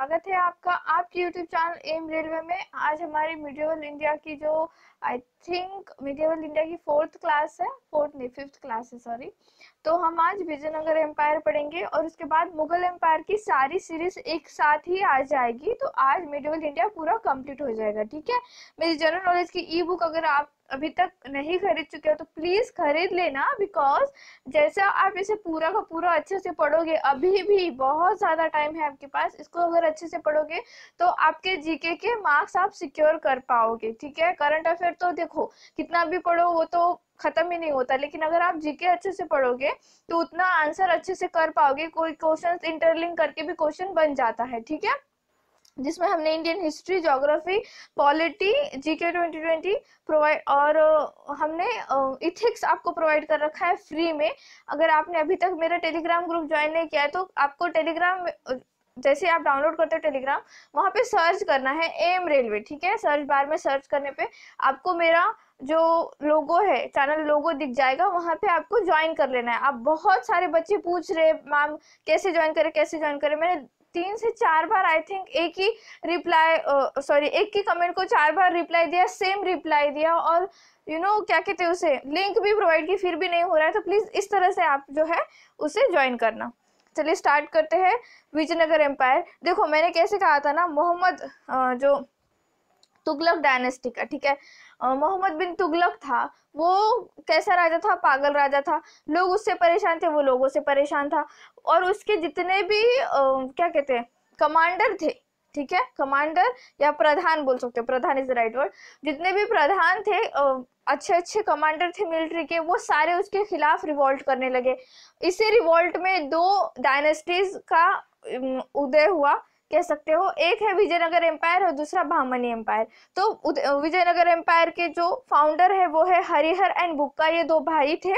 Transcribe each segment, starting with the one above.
स्वागत है आपका आपके यूट्यूब चैनल एम रेलवे में आज हमारी मिडिवल इंडिया की जो आई थिंक मिडिवल इंडिया की फोर्थ क्लास है फोर्थ नहीं फिफ्थ क्लास है सॉरी तो हम आज विजयनगर एम्पायर पढ़ेंगे और उसके बाद मुगल एम्पायर की सारी सीरीज एक साथ ही आ जाएगी तो आज मिडिवल इंडिया पूरा कंप्लीट हो जाएगा ठीक है मेरी जनरल नॉलेज की ई बुक अगर आप अभी तक नहीं खरीद चुके हो तो प्लीज़ खरीद लेना बिकॉज जैसे आप इसे पूरा का पूरा अच्छे से पढ़ोगे अभी भी बहुत ज़्यादा टाइम है आपके पास इसको अगर अच्छे से पढ़ोगे तो आपके जीके के मार्क्स आप सिक्योर कर पाओगे ठीक है करंट अफेयर तो देखो कितना भी पढ़ो वो तो खत्म ही नहीं होता लेकिन अगर आप जीके अच्छे से पढ़ोगे तो उतना आंसर अच्छे से कर पाओगे कोई क्वेश्चन इंटरलिंक करके भी क्वेश्चन बन जाता है ठीक है जिसमें हमने Indian history geography polity GK 2020 provide और हमने इथिक्स आपको प्रोवाइड कर रखा है फ्री में अगर आपने अभी तक मेरा टेलीग्राम ग्रुप ज्वाइन नहीं किया है तो आपको टेलीग्राम जैसे आप डाउनलोड करते हो टेलीग्राम वहाँ पे सर्च करना है एम रेलवे ठीक है सर्च बार में सर्च करने पे आपको मेरा जो लोगो है चैनल लोगो दिख जाएगा वहाँ पे आपको ज्वाइन कर लेना है आप बहुत सारे बच्चे पूछ रहे मैम कैसे ज्वाइन करें कैसे ज्वाइन करें मैंने तीन से चार बार आई थिंक एक ही रिप्लाई सॉरी एक ही कमेंट को चार बार रिप्लाई दिया सेम रिप्लाई दिया और यू you नो know, क्या कहते हैं उसे लिंक भी प्रोवाइड की फिर भी नहीं हो रहा है तो प्लीज़ इस तरह से आप जो है उसे ज्वाइन करना चलिए स्टार्ट करते हैं विजयनगर एम्पायर देखो मैंने कैसे कहा था ना मोहम्मद जो तुगलक डायनेस्टी का ठीक है मोहम्मद बिन तुगलक था वो कैसा राजा था पागल राजा था लोग उससे परेशान थे वो लोगों से परेशान था और उसके जितने भी आ, क्या कहते हैं कमांडर थे ठीक है कमांडर या प्रधान बोल सकते हो pradhan is the right word जितने भी प्रधान थे अच्छे अच्छे कमांडर थे मिलिट्री के वो सारे उसके खिलाफ रिवॉल्ट करने लगे इसी रिवोल्ट में दो डायनेस्टीज का उदय हुआ कह सकते हो एक है विजयनगर एम्पायर और दूसरा भामनी एम्पायर तो विजयनगर एम्पायर के जो फाउंडर है वो है हरिहर एंड बुक्का ये दो भाई थे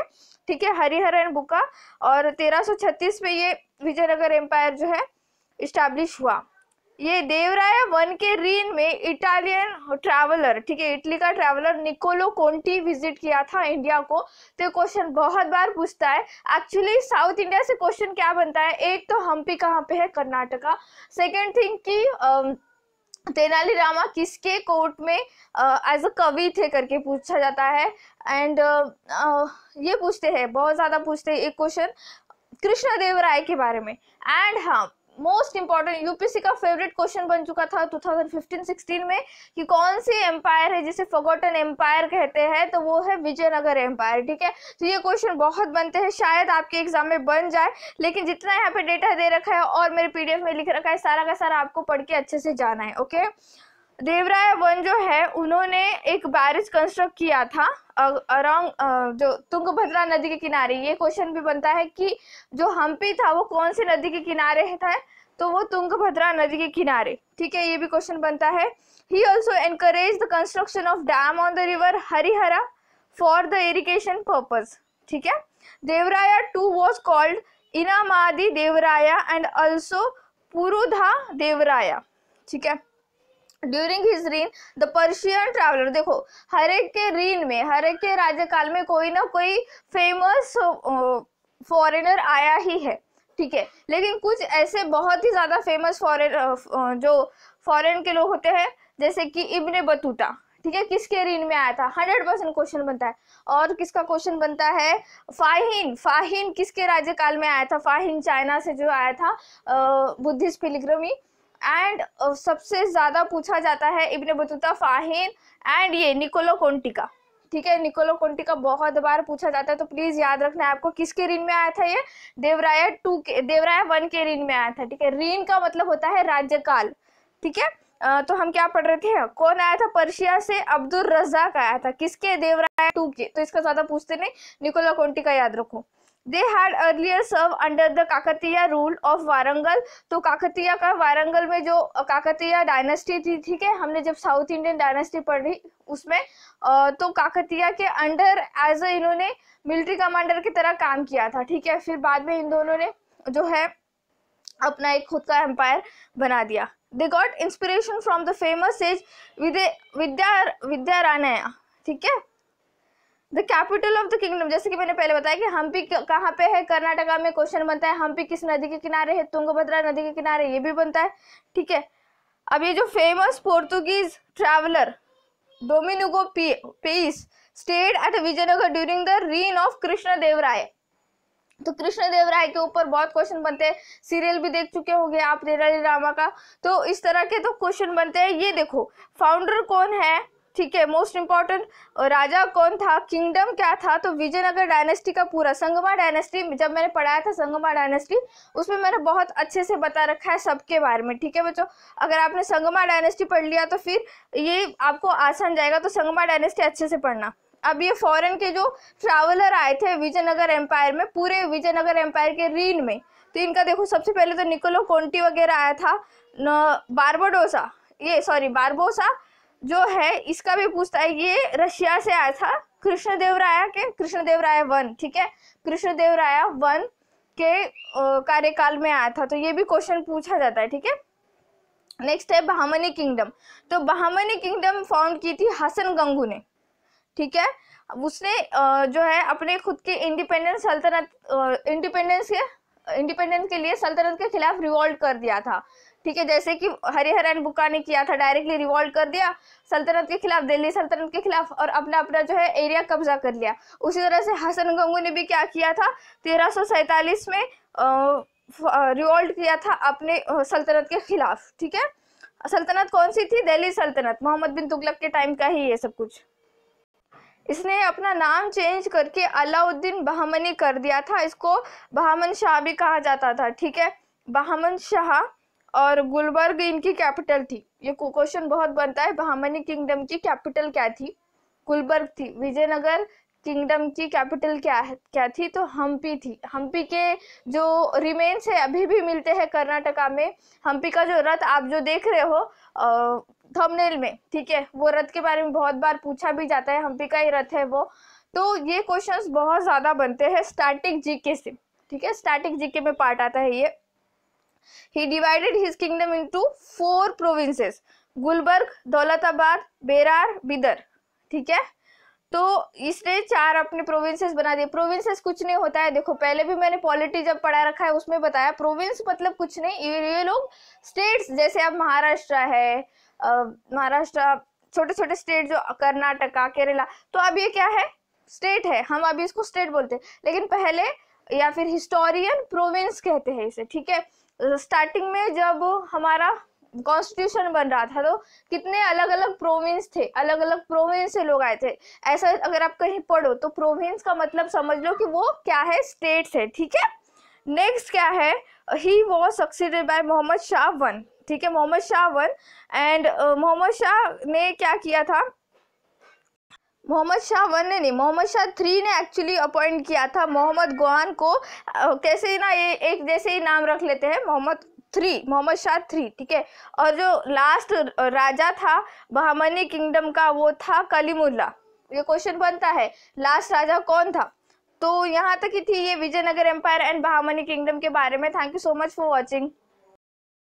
ठीक है हरिहर एंड बुक्का और 1336 में ये विजयनगर एम्पायर जो है इस्टेब्लिश हुआ ये देवराय वन के रीन में इटालियन ट्रैवलर ठीक है इटली का ट्रैवलर निकोलो कोंटी विजिट किया था इंडिया को तो क्वेश्चन बहुत बार पूछता है एक्चुअली साउथ इंडिया से क्वेश्चन क्या बनता है एक तो हम्पी कहाँ पे है कर्नाटका सेकेंड थिंग की तेनालीरामा तेनाली रामा किसके कोर्ट में एज अ कवि थे करके पूछा जाता है एंड uh, uh, ये पूछते हैं बहुत ज़्यादा पूछते हैं एक क्वेश्चन कृष्णदेव राय के बारे में एंड हाँ मोस्ट इंपॉर्टेंट यूपीसी का फेवरेट क्वेश्चन बन चुका था 2015-16 में कि कौन सी एम्पायर है जिसे फोगोटन एम्पायर कहते हैं तो वो है विजयनगर एम्पायर ठीक है तो ये क्वेश्चन बहुत बनते हैं शायद आपके एग्जाम में बन जाए लेकिन जितना यहाँ पे डेटा दे रखा है और मेरे पीडीएफ में लिख रखा है सारा का सारा आपको पढ़ के अच्छे से जाना है ओके okay? देवराय वन जो है उन्होंने एक बैरिज कंस्ट्रक्ट किया था अराउंड जो तुंगभद्रा नदी के किनारे ये क्वेश्चन भी बनता है कि जो हम्पी था वो कौन सी नदी के किनारे था तो वो तुंगभद्रा नदी के किनारे ठीक है ये भी क्वेश्चन बनता है he also encourage the construction of dam on the river Harihara for the irrigation purpose ठीक है देवराया टू वॉज कॉल्ड इनामादी देवराया एंड ऑल्सो पुरुधा देवराया ठीक है during his reign the Persian traveller देखो हर एक के रीन में हर एक के राज्यकाल में कोई ना कोई फेमस फॉरेनर आया ही है ठीक है लेकिन कुछ ऐसे बहुत ही ज़्यादा फेमस फॉरेन जो फॉरेन के लोग होते हैं जैसे कि इब्ने बतूता ठीक है किसके रीन में आया था हंड्रेड परसेंट क्वेश्चन बनता है और किसका क्वेश्चन बनता है फाहिन फाहिन किसके राज्यकाल में आया था फाहिन चाइना से जो आया था बुद्धिस्ट पिलिग्रमी एंड uh, सबसे ज़्यादा पूछा जाता है इब्ने बतूता फाहिन एंड ये निकोलो कोंटिका ठीक है निकोलो कोंटिका बहुत बार पूछा जाता है तो प्लीज याद रखना है आपको किसके ऋण में आया था ये देवराया टू के देवराया वन के ऋण में आया था ठीक है ऋण का मतलब होता है राज्यकाल ठीक है तो हम क्या पढ़ रहे थे कौन आया था पर्शिया से अब्दुल रजाक आया था किसके देवराया टू के तो इसका ज्यादा पूछते नहीं निकोला कोंटिका याद रखो they had earlier served under the kakatiya rule of Warangal तो काकतीया का वारंगल में जो काकतीया डायनेस्टी थी ठीक है हमने जब साउथ इंडियन डायनेस्टी पढ़ी उसमें तो काकतीया के अंडर एज ए इन्होंने मिलिट्री कमांडर की तरह काम किया था ठीक है फिर बाद में इन दोनों ने जो है अपना एक खुद का एम्पायर बना दिया they got inspiration from the famous sage Vidya Vidya Vidyaranya ठीक है the capital of the kingdom जैसे कि मैंने पहले बताया कि हम्पी कहाँ पे है कर्नाटका में क्वेश्चन बनता है हम्पी किस नदी के किनारे है तुंगभद्रा नदी के किनारे ये भी बनता है ठीक है अब ये जो famous Portuguese traveller Domingo Paes stayed at Vijayanagar during the reign of Krishna Devaraya तो कृष्ण देवराय राय के ऊपर बहुत क्वेश्चन बनते हैं सीरियल भी देख चुके होंगे आप रेरा रामा का तो इस तरह के तो क्वेश्चन बनते हैं ये देखो फाउंडर कौन है ठीक है मोस्ट इंपॉर्टेंट राजा कौन था किंगडम क्या था तो विजयनगर डायनेस्टी का पूरा संगमा डायनेस्टी जब मैंने पढ़ाया था संगमा डायनेस्टी उसमें मैंने बहुत अच्छे से बता रखा है सबके बारे में ठीक है बच्चों अगर आपने संगमा डायनेस्टी पढ़ लिया तो फिर ये आपको आसान जाएगा तो संगमा डायनेस्टी अच्छे से पढ़ना अब ये फॉरन के जो ट्रैवलर आए थे विजयनगर एम्पायर में पूरे विजयनगर एम्पायर के रीन में तो इनका देखो सबसे पहले तो निकोलो कोंटी वगैरह आया था बारबोडोसा ये सॉरी बारबोसा जो है इसका भी पूछता है ये रशिया से आया था कृष्णदेव राय के कृष्णदेव राय वन ठीक है कृष्णदेव राय वन के कार्यकाल में आया था तो ये भी क्वेश्चन पूछा जाता है ठीक है नेक्स्ट है बहामनी किंगडम तो बहामनी किंगडम फाउंड की थी हसन गंगू ने ठीक है उसने जो है अपने खुद के इंडिपेंडेंस सल्तनत इंडिपेंडेंस के इंडिपेंडेंस के लिए सल्तनत के खिलाफ रिवॉल्ट कर दिया था ठीक है जैसे कि हरिहरन बुक्का ने किया था डायरेक्टली रिवॉल्ट कर दिया सल्तनत के खिलाफ दिल्ली सल्तनत के खिलाफ और अपना अपना जो है एरिया कब्जा कर लिया उसी तरह से हसन गंगू ने भी क्या किया था तेरह में रिवॉल्ट किया था अपने सल्तनत के खिलाफ ठीक है सल्तनत कौन सी थी दिल्ली सल्तनत मोहम्मद बिन तुगलक के टाइम का ही ये सब कुछ इसने अपना नाम चेंज करके अलाउद्दीन बहामनी कर दिया था इसको बहामन शाह भी कहा जाता था ठीक है बहामन शाह और गुलबर्ग इनकी कैपिटल थी ये क्वेश्चन बहुत बनता है बहामनी किंगडम की कैपिटल क्या थी गुलबर्ग थी विजयनगर किंगडम की कैपिटल क्या है क्या थी तो हम्पी थी हम्पी के जो रिमेन्स है अभी भी मिलते हैं कर्नाटका में हम्पी का जो रथ आप जो देख रहे हो थंबनेल में ठीक है वो रथ के बारे में बहुत बार पूछा भी जाता है हम्पी का ही रथ है वो तो ये क्वेश्चंस बहुत ज़्यादा बनते हैं स्टैटिक जीके से ठीक है स्टैटिक जीके में पार्ट आता है ये he divided his kingdom into four provinces gulberg Daulatabad berar bidar ठीक है तो इसने चार अपने प्रोविंसेस बना दिए प्रोविंसेस कुछ नहीं होता है देखो पहले भी मैंने पॉलिटी जब पढ़ा रखा है उसमें बताया प्रोविंस मतलब कुछ नहीं ये, ये लोग स्टेट्स जैसे अब महाराष्ट्र है महाराष्ट्र छोटे छोटे स्टेट जो कर्नाटका केरला तो अब ये क्या है स्टेट है हम अभी इसको स्टेट बोलते हैं लेकिन पहले या फिर हिस्टोरियन प्रोविंस कहते हैं इसे ठीक है स्टार्टिंग में जब हमारा कॉन्स्टिट्यूशन बन रहा था तो कितने अलग अलग प्रोविंस थे अलग अलग प्रोविंस से लोग आए थे ऐसा अगर आप कहीं पढ़ो तो प्रोविंस का मतलब समझ लो कि वो क्या है स्टेट्स है ठीक है नेक्स्ट क्या है he was succeeded by Mohammed Shah one ठीक है मोहम्मद शाह वन एंड मोहम्मद शाह ने क्या किया था मोहम्मद शाह वन ने नहीं मोहम्मद शाह थ्री ने एक्चुअली अपॉइंट किया था मोहम्मद गोहान को कैसे ना ये एक जैसे ही नाम रख लेते हैं मोहम्मद थ्री मोहम्मद शाह थ्री ठीक है और जो लास्ट राजा था बहामनी किंगडम का वो था कलीमुल्ला ये क्वेश्चन बनता है लास्ट राजा कौन था तो यहाँ तक ही थी ये Vijayanagar empire and Bahmani kingdom के बारे में thank you so much for watching